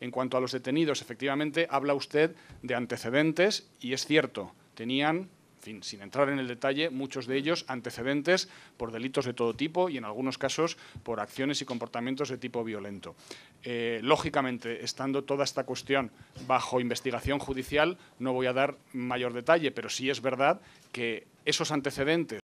En cuanto a los detenidos, efectivamente, habla usted de antecedentes y es cierto, tenían sin entrar en el detalle, muchos de ellos antecedentes por delitos de todo tipo y en algunos casos por acciones y comportamientos de tipo violento. Eh, lógicamente, estando toda esta cuestión bajo investigación judicial, no voy a dar mayor detalle, pero sí es verdad que esos antecedentes